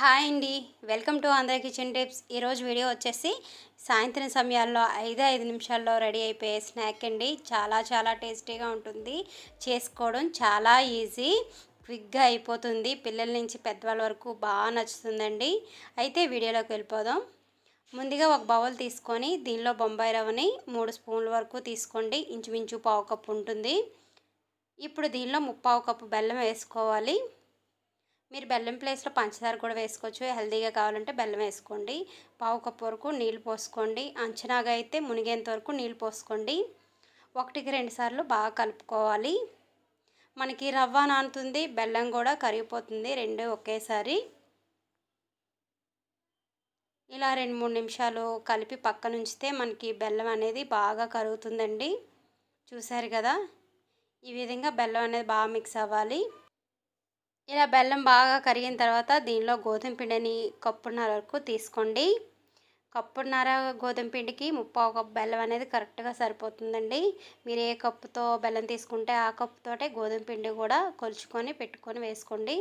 hi అండి welcome to Andhra kitchen tips ఈరోజు video వచ్చేసి సాయంత్రం సమయాల్లో ఐదు ఐదు నిమిషాల్లో రెడీ అయిపోయే స్నాక్ అండి చాలా చాలా టేస్టీగా ఉంటుంది చేసుకోవడం చాలా ఈజీ క్విక్గా అయిపోతుంది పిల్లల నుంచి పెద్దవాళ్ళ వరకు బాగా నచ్చుతుందండి అయితే వీడియోలోకి వెళ్ళిపోదాం ముందుగా ఒక బౌల్ తీసుకొని దీనిలో బొంబాయి రవ్వని మూడు స్పూన్ల వరకు తీసుకోండి ఇంచుమించు పావు కప్పు ఉంటుంది ఇప్పుడు దీనిలో ముప్పావు కప్పు బెల్లం వేసుకోవాలి మీరు బెల్లం ప్లేస్లో పంచదార కూడా వేసుకోవచ్చు హెల్దీగా కావాలంటే బెల్లం వేసుకోండి పావు కప్పు వరకు నీళ్ళు పోసుకోండి అంచనాగా అయితే మునిగేంత వరకు నీళ్ళు పోసుకోండి ఒకటికి రెండుసార్లు బాగా కలుపుకోవాలి మనకి రవ్వ నానుతుంది బెల్లం కూడా కరిగిపోతుంది రెండు ఒకేసారి ఇలా రెండు మూడు నిమిషాలు కలిపి పక్కన ఉంచితే మనకి బెల్లం అనేది బాగా కరుగుతుందండి చూసారు కదా ఈ విధంగా బెల్లం అనేది బాగా మిక్స్ అవ్వాలి ఇలా బెల్లం బాగా కరిగిన తర్వాత దీనిలో గోధుమ పిండిని కప్పున్నర వరకు తీసుకోండి కప్పున్నర గోధుమ పిండికి ముప్పావు కప్పు బెల్లం అనేది కరెక్ట్గా సరిపోతుందండి మీరు ఏ కప్పుతో బెల్లం తీసుకుంటే ఆ కప్పుతోటే గోధుమ పిండి కూడా కొలుచుకొని పెట్టుకొని వేసుకోండి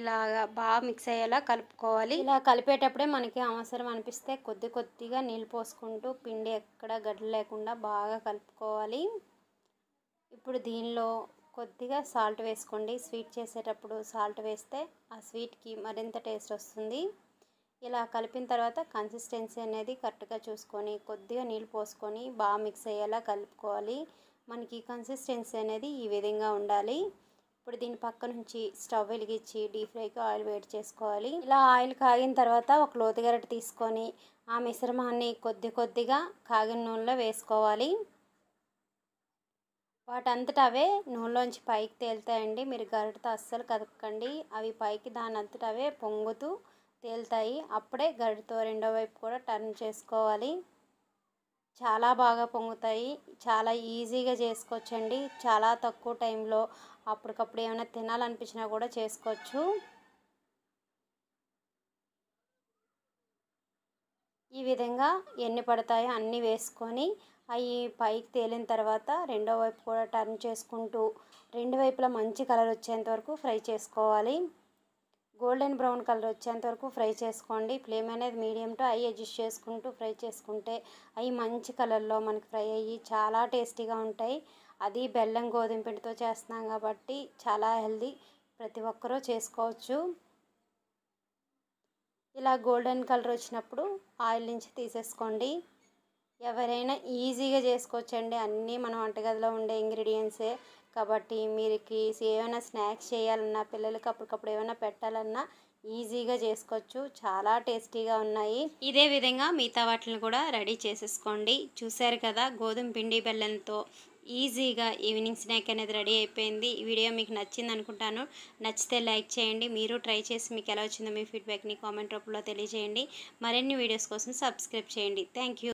ఇలాగా బాగా మిక్స్ అయ్యేలా కలుపుకోవాలి ఇలా కలిపేటప్పుడే మనకి అవసరం అనిపిస్తే కొద్ది కొద్దిగా నీళ్ళు పోసుకుంటూ పిండి ఎక్కడ గడ్డ లేకుండా బాగా కలుపుకోవాలి ఇప్పుడు దీనిలో కొద్దిగా సాల్ట్ వేసుకోండి స్వీట్ చేసేటప్పుడు సాల్ట్ వేస్తే ఆ స్వీట్కి మరింత టేస్ట్ వస్తుంది ఇలా కలిపిన తర్వాత కన్సిస్టెన్సీ అనేది కరెక్ట్గా చూసుకొని కొద్దిగా నీళ్ళు పోసుకొని బాగా మిక్స్ అయ్యేలా కలుపుకోవాలి మనకి కన్సిస్టెన్సీ అనేది ఈ విధంగా ఉండాలి ఇప్పుడు దీని పక్క నుంచి స్టవ్ వెలిగించి డీప్ ఫ్రైకి ఆయిల్ వేడి చేసుకోవాలి ఇలా ఆయిల్ కాగిన తర్వాత ఒక లోతుగరటి తీసుకొని ఆ మిశ్రమాన్ని కొద్ది కొద్దిగా కాగిన నూనెలో వేసుకోవాలి వాటంతటా అవే నూనెలోంచి పైకి తేలుతాయండి మీరు గరిటతో అస్సలు కదకండి అవి పైకి దాని అవే పొంగుతూ తేలుతాయి అప్పుడే గరిటతో రెండో వైపు కూడా టర్న్ చేసుకోవాలి చాలా బాగా పొంగుతాయి చాలా ఈజీగా చేసుకోవచ్చండి చాలా తక్కువ టైంలో అప్పటికప్పుడు ఏమైనా తినాలనిపించినా కూడా చేసుకోవచ్చు ఈ విధంగా ఎన్ని పడతాయో అన్నీ వేసుకొని అవి పైకి తేలిన తర్వాత రెండో వైపు కూడా టర్న్ చేసుకుంటూ రెండు వైపులా మంచి కలర్ వచ్చేంత వరకు ఫ్రై చేసుకోవాలి గోల్డెన్ బ్రౌన్ కలర్ వచ్చేంత వరకు ఫ్రై చేసుకోండి ఫ్లేమ్ అనేది మీడియం టు అవి అడ్జస్ట్ చేసుకుంటూ ఫ్రై చేసుకుంటే అవి మంచి కలర్లో మనకి ఫ్రై అయ్యి చాలా టేస్టీగా ఉంటాయి అది బెల్లం గోధుమ పిండితో చేస్తున్నాం కాబట్టి చాలా హెల్దీ ప్రతి ఒక్కరూ చేసుకోవచ్చు ఇలా గోల్డెన్ కలర్ వచ్చినప్పుడు ఆయిల్ నుంచి తీసేసుకోండి ఎవరైనా ఈజీగా చేసుకోవచ్చండి అన్నీ మన వంటగదిలో ఉండే ఇంగ్రీడియంట్సే కాబట్టి మీరుకి ఏమైనా స్నాక్స్ చేయాలన్నా పిల్లలకి అప్పటికప్పుడు ఏమైనా పెట్టాలన్నా ఈజీగా చేసుకోవచ్చు చాలా టేస్టీగా ఉన్నాయి ఇదే విధంగా మిగతా వాటిని కూడా రెడీ చేసేసుకోండి చూశారు కదా గోధుమ పిండి బెల్లంతో ఈజీగా ఈవినింగ్ స్నాక్ అనేది రెడీ అయిపోయింది ఈ వీడియో మీకు నచ్చింది అనుకుంటాను నచ్చితే లైక్ చేయండి మీరు ట్రై చేసి మీకు ఎలా వచ్చిందో మీ ఫీడ్బ్యాక్ని కామెంట్ రూపంలో తెలియజేయండి మరిన్ని వీడియోస్ కోసం సబ్స్క్రైబ్ చేయండి థ్యాంక్